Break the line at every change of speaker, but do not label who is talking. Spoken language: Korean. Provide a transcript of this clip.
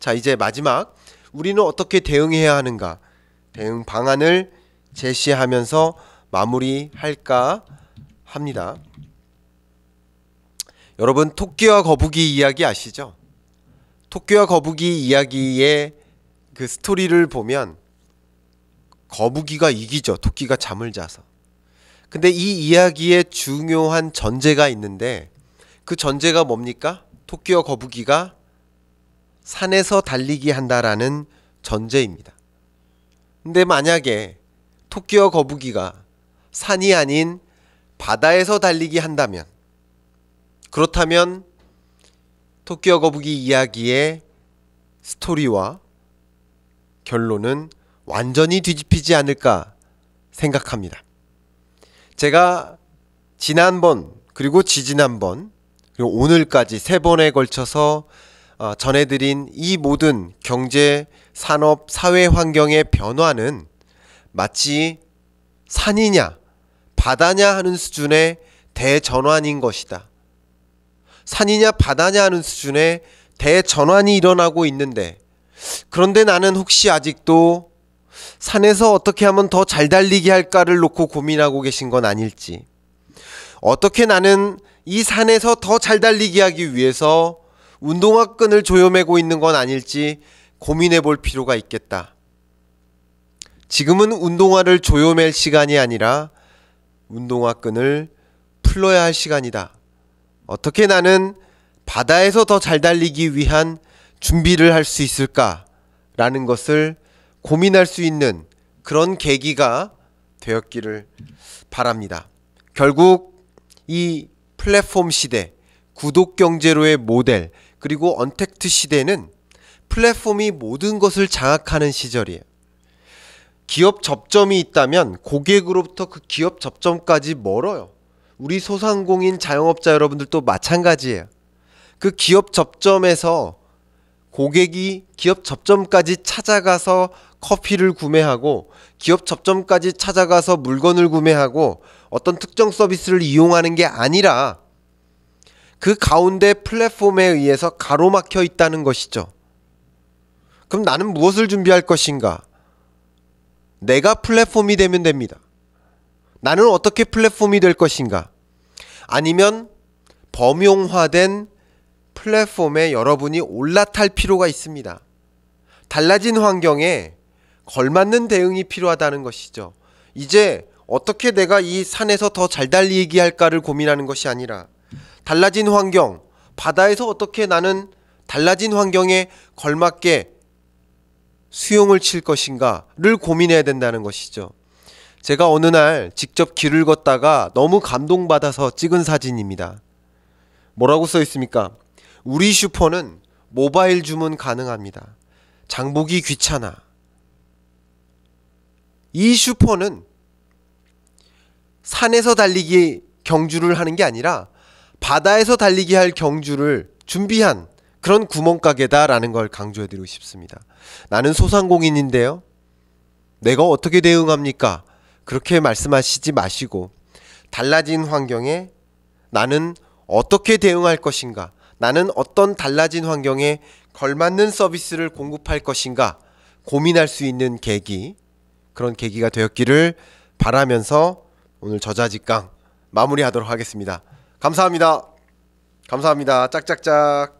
자, 이제 마지막 우리는 어떻게 대응해야 하는가? 대응 방안을 제시하면서 마무리할까 합니다. 여러분 토끼와 거북이 이야기 아시죠? 토끼와 거북이 이야기의 그 스토리를 보면 거북이가 이기죠. 토끼가 잠을 자서. 근데 이 이야기에 중요한 전제가 있는데 그 전제가 뭡니까? 토끼와 거북이가 산에서 달리기 한다라는 전제입니다. 근데 만약에 토끼와 거북이가 산이 아닌 바다에서 달리기 한다면 그렇다면 토끼와 거북이 이야기의 스토리와 결론은 완전히 뒤집히지 않을까 생각합니다. 제가 지난번 그리고 지지난번 그리고 오늘까지 세 번에 걸쳐서 어, 전해드린 이 모든 경제, 산업, 사회 환경의 변화는 마치 산이냐, 바다냐 하는 수준의 대전환인 것이다. 산이냐, 바다냐 하는 수준의 대전환이 일어나고 있는데, 그런데 나는 혹시 아직도 산에서 어떻게 하면 더 잘 달리게 할까를 놓고 고민하고 계신 건 아닐지, 어떻게 나는 이 산에서 더 잘 달리게 하기 위해서 운동화 끈을 조여매고 있는 건 아닐지 고민해 볼 필요가 있겠다. 지금은 운동화를 조여맬 시간이 아니라 운동화 끈을 풀러야 할 시간이다. 어떻게 나는 바다에서 더 잘 달리기 위한 준비를 할 수 있을까? 라는 것을 고민할 수 있는 그런 계기가 되었기를 바랍니다. 결국 이 플랫폼 시대, 구독 경제로의 모델, 그리고 언택트 시대는 플랫폼이 모든 것을 장악하는 시절이에요. 기업 접점이 있다면 고객으로부터 그 기업 접점까지 멀어요. 우리 소상공인 자영업자 여러분들도 마찬가지예요. 그 기업 접점에서 고객이 기업 접점까지 찾아가서 커피를 구매하고 기업 접점까지 찾아가서 물건을 구매하고 어떤 특정 서비스를 이용하는 게 아니라 그 가운데 플랫폼에 의해서 가로막혀 있다는 것이죠. 그럼 나는 무엇을 준비할 것인가? 내가 플랫폼이 되면 됩니다. 나는 어떻게 플랫폼이 될 것인가? 아니면 범용화된 플랫폼에 여러분이 올라탈 필요가 있습니다. 달라진 환경에 걸맞는 대응이 필요하다는 것이죠. 이제 어떻게 내가 이 산에서 더 잘 달리기 할까를 고민하는 것이 아니라 달라진 환경, 바다에서 어떻게 나는 달라진 환경에 걸맞게 수용을 칠 것인가를 고민해야 된다는 것이죠. 제가 어느 날 직접 길을 걷다가 너무 감동받아서 찍은 사진입니다. 뭐라고 써 있습니까? 우리 슈퍼는 모바일 주문 가능합니다. 장보기 귀찮아. 이 슈퍼는 산에서 달리기 경주를 하는 게 아니라 바다에서 달리기 할 경주를 준비한 그런 구멍가게다라는 걸 강조해드리고 싶습니다. 나는 소상공인인데요. 내가 어떻게 대응합니까? 그렇게 말씀하시지 마시고 달라진 환경에 나는 어떻게 대응할 것인가? 나는 어떤 달라진 환경에 걸맞는 서비스를 공급할 것인가? 고민할 수 있는 계기, 그런 계기가 되었기를 바라면서 오늘 저자직강 마무리하도록 하겠습니다. 감사합니다. 감사합니다. 짝짝짝.